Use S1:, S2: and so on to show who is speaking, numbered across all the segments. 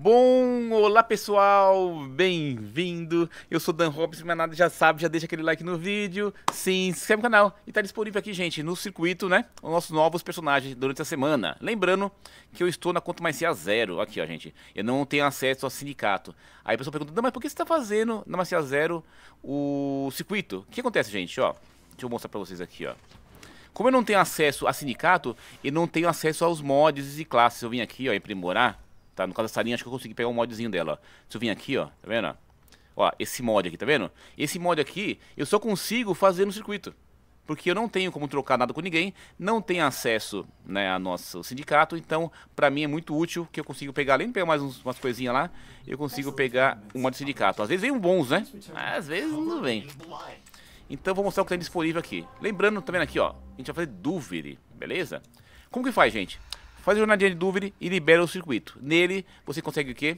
S1: Bom, olá pessoal, bem-vindo. Eu sou Dan Robson, mas nada já sabe, já deixa aquele like no vídeo, se inscreve no canal e tá disponível aqui, gente, no circuito, né? Os nossos novos personagens durante a semana. Lembrando que eu estou na conta mais zero, aqui ó, gente. Eu não tenho acesso ao sindicato. Aí a pessoa pergunta, mas por que você tá fazendo na Macia Zero o circuito? O que acontece, gente, ó? Deixa eu mostrar pra vocês aqui, ó. Como eu não tenho acesso a sindicato, eu não tenho acesso aos mods e classes. Eu vim aqui, ó, aprimorar Tá? No caso da Sarinha, acho que eu consegui pegar um modzinho dela. Se eu vim aqui, ó, tá vendo? Ó, esse mod aqui, tá vendo? Esse mod aqui, eu só consigo fazer no circuito. Porque eu não tenho como trocar nada com ninguém, não tenho acesso né, a nosso sindicato, então pra mim é muito útil que eu consigo pegar, além de pegar mais uns, umas coisinhas lá, eu consigo pegar um mod sindicato. Às vezes vem um bons, né? Às vezes não vem. Então vou mostrar o que tem disponível aqui. Lembrando, também aqui, ó, a gente vai fazer dúvida, beleza? Como que faz, gente? faz a jornadinha de dúvida e libera o circuito. Nele, você consegue o quê?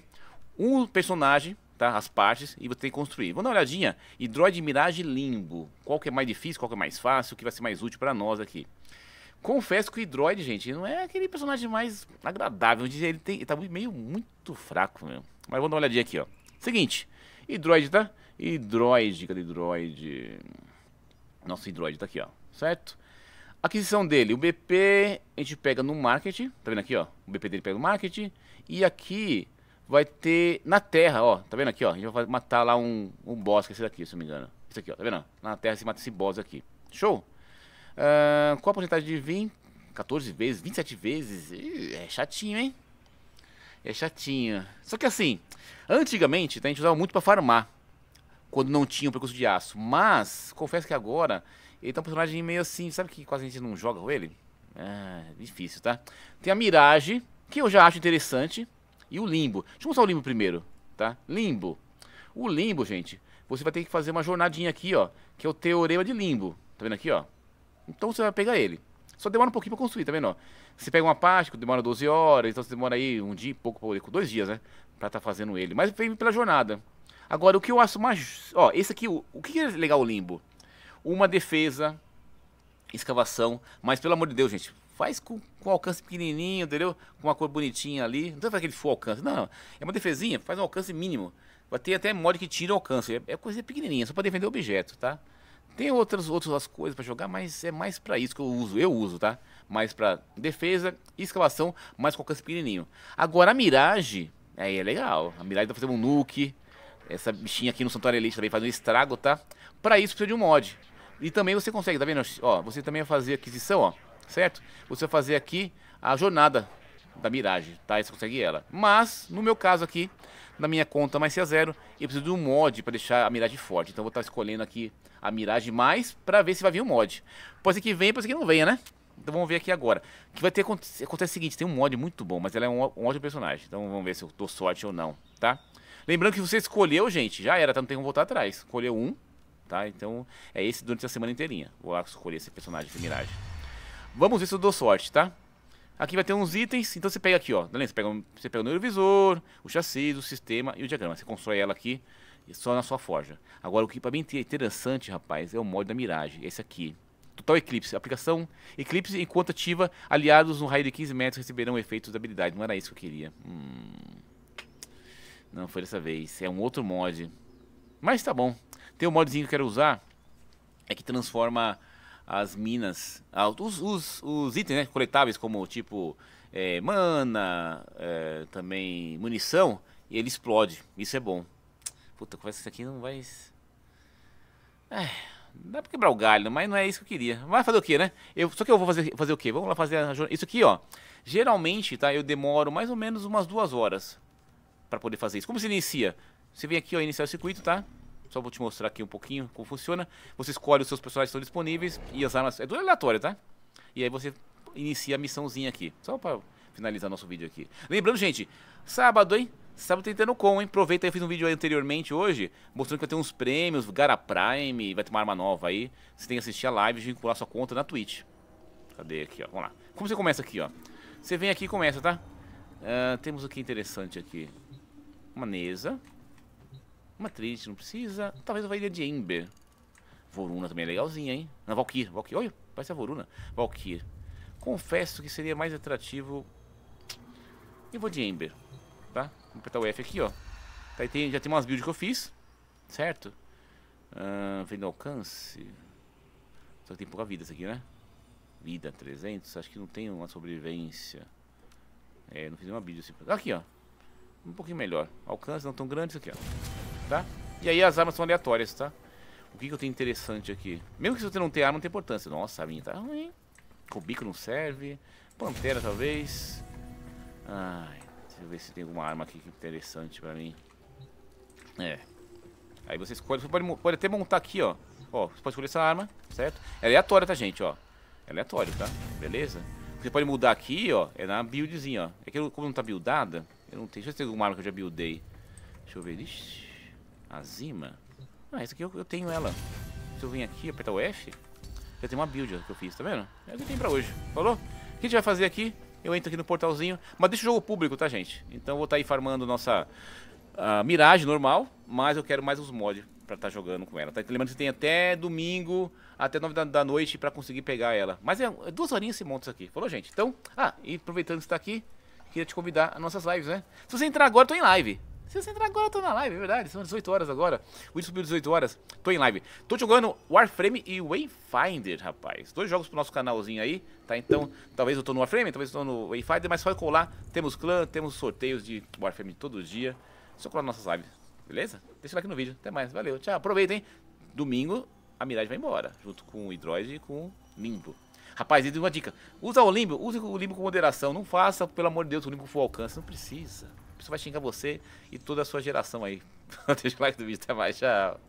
S1: Um personagem, tá? As partes, e você tem que construir. Vamos dar uma olhadinha. Hidroid, Mirage Limbo. Qual que é mais difícil, qual que é mais fácil, o que vai ser mais útil para nós aqui. Confesso que o Hidroid, gente, não é aquele personagem mais agradável. Ele, tem, ele tá meio muito fraco, meu. Mas vamos dar uma olhadinha aqui, ó. Seguinte, Hidroid, tá? Hidroid, cadê Hidroid? Nosso Hidroid tá aqui, ó. Certo? Aquisição dele, o BP a gente pega no marketing, tá vendo aqui, ó? O BP dele pega no marketing. E aqui vai ter na terra, ó, tá vendo aqui, ó? A gente vai matar lá um, um boss, que é esse daqui, se não me engano. isso aqui, ó, tá vendo? Na terra se mata esse boss aqui. Show? Uh, qual a porcentagem de vir? 14 vezes, 27 vezes? Ih, é chatinho, hein? É chatinho. Só que assim, antigamente tá, a gente usava muito pra farmar. Quando não tinha o percurso de aço. Mas, confesso que agora ele tá um personagem meio assim, sabe que quase a gente não joga com ele? É, difícil, tá? Tem a Mirage, que eu já acho interessante, e o Limbo. Deixa eu mostrar o Limbo primeiro, tá? Limbo. O Limbo, gente, você vai ter que fazer uma jornadinha aqui, ó, que é o Teorema de Limbo. Tá vendo aqui, ó? Então você vai pegar ele. Só demora um pouquinho pra construir, tá vendo, ó? Você pega uma parte que demora 12 horas, então você demora aí um dia e pouco, pouco dois dias, né? Pra tá fazendo ele. Mas vem pela jornada. Agora, o que eu acho mais... Ó, esse aqui, o, o que é legal o Limbo? uma defesa, escavação. Mas pelo amor de Deus, gente, faz com, com alcance pequenininho, entendeu? Com uma cor bonitinha ali. Não precisa fazer aquele full alcance, não, não. É uma defesinha, faz um alcance mínimo. Vai ter até mod que tira o alcance. É, é coisa pequenininha, só para defender o objeto, tá? Tem outras, outras coisas para jogar, mas é mais para isso que eu uso. Eu uso, tá? Mais para defesa, escavação, mais com alcance pequenininho. Agora a Mirage, aí é legal. A Mirage dá pra fazer um nuke. Essa bichinha aqui no Santuário Elite também faz um estrago, tá? Para isso precisa de um mod. E também você consegue, tá vendo? Ó, você também vai fazer aquisição, ó, certo? Você vai fazer aqui a jornada da Mirage, tá? você consegue ela. Mas, no meu caso aqui, na minha conta mais a zero, eu preciso de um mod para deixar a Mirage forte. Então eu vou estar tá escolhendo aqui a Mirage mais para ver se vai vir um mod. Pode ser que venha, pode ser que não venha, né? Então vamos ver aqui agora. O que vai ter acontece é o seguinte, tem um mod muito bom, mas ela é um, um ótimo personagem. Então vamos ver se eu dou sorte ou não, tá? Lembrando que você escolheu, gente, já era, tá? Não tem como voltar atrás. Escolheu um, tá? Então é esse durante a semana inteirinha. Vou escolher esse personagem, de Mirage. Vamos ver se eu dou sorte, tá? Aqui vai ter uns itens, então você pega aqui, ó. Você pega, você pega o neurovisor, o chassi, o sistema e o diagrama. Você constrói ela aqui só na sua forja. Agora, o que pra mim é interessante, rapaz, é o mod da miragem. Esse aqui. Total Eclipse. Aplicação Eclipse enquanto ativa, aliados no raio de 15 metros receberão efeitos da habilidade. Não era isso que eu queria. Hum. Não foi dessa vez. É um outro mod. Mas tá bom. Tem um modzinho que eu quero usar, é que transforma as minas, os, os, os itens né, coletáveis, como tipo é, mana, é, também munição, e ele explode. Isso é bom. Puta, com que isso aqui não vai... É, dá pra quebrar o galho, mas não é isso que eu queria. Vai fazer o que, né? Eu, só que eu vou fazer, fazer o que? Vamos lá fazer a, Isso aqui, ó. Geralmente, tá? Eu demoro mais ou menos umas duas horas pra poder fazer isso. Como se inicia? Você vem aqui, ó, iniciar o circuito, Tá? Só vou te mostrar aqui um pouquinho como funciona. Você escolhe os seus personagens que estão disponíveis e as armas. É tudo aleatório, tá? E aí você inicia a missãozinha aqui. Só pra finalizar nosso vídeo aqui. Lembrando, gente, sábado, hein? Sábado tem com. hein? Aproveita aí, eu fiz um vídeo anteriormente hoje, mostrando que vai ter uns prêmios, Gara Prime, vai ter uma arma nova aí. Você tem que assistir a live e vincular sua conta na Twitch. Cadê aqui, ó? Vamos lá. Como você começa aqui, ó? Você vem aqui e começa, tá? Uh, temos o que interessante aqui. Uma mesa uma triste não precisa. Talvez vá varinha de Ember. Voruna também é legalzinha, hein? Na Valkyr. Valkyr. Olha, parece a Voruna. Valkyr. Confesso que seria mais atrativo. Eu vou de Ember. Tá? Vou apertar o F aqui, ó. Tá, tem, já tem umas builds que eu fiz. Certo? vendo alcance. Só que tem pouca vida isso aqui, né? Vida 300. Acho que não tem uma sobrevivência. É, não fiz nenhuma build assim. Aqui, ó. Um pouquinho melhor. Alcance não tão grande isso aqui, ó tá? E aí as armas são aleatórias, tá? O que, que eu tenho interessante aqui? Mesmo que você não tenha arma, não tem importância. Nossa, a minha tá ruim. Cubico não serve. Pantera, talvez. Ai, deixa eu ver se tem alguma arma aqui é interessante pra mim. É. Aí você escolhe. Você pode, pode até montar aqui, ó. Ó, você pode escolher essa arma, certo? É aleatória, tá, gente, ó. É aleatório, tá? Beleza? Você pode mudar aqui, ó. É na buildzinha, ó. É que eu, como não tá buildada, eu não tenho. Deixa eu ver se tem alguma arma que eu já buildei. Deixa eu ver. Ixi. Azima? Ah, isso aqui eu, eu, tenho ela. Se eu vim aqui e apertar o F, eu tenho uma build que eu fiz, tá vendo? É o que tem pra hoje, falou? O que a gente vai fazer aqui? Eu entro aqui no portalzinho, mas deixa o jogo público, tá, gente? Então eu vou estar tá aí farmando nossa uh, miragem normal, mas eu quero mais uns mods pra estar tá jogando com ela, tá? Então, lembrando que você tem até domingo, até 9 da, da noite pra conseguir pegar ela. Mas é, é duas horinhas esse monte aqui, falou, gente? Então, ah, e aproveitando que você tá aqui, queria te convidar às nossas lives, né? Se você entrar agora, eu tô em live. Se você entrar agora, eu tô na live, é verdade. São 18 horas agora. O vídeo subiu 18 horas. Tô em live. Tô jogando Warframe e Wayfinder, rapaz. Dois jogos pro nosso canalzinho aí, tá? Então, talvez eu tô no Warframe, talvez eu tô no Wayfinder, mas só colar. Temos clã, temos sorteios de Warframe todo dia. Só colar nossas lives, beleza? Deixa o like no vídeo. Até mais. Valeu. Tchau. Aproveita, hein? Domingo, a Mirage vai embora, junto com o Hydroid e com o Limbo. Rapaz, e uma dica. Usa o Limbo, use o Limbo com moderação. Não faça, pelo amor de Deus, o Limbo for alcance. Não precisa pessoa vai xingar você e toda a sua geração aí. Deixa o like do vídeo, até mais, tchau.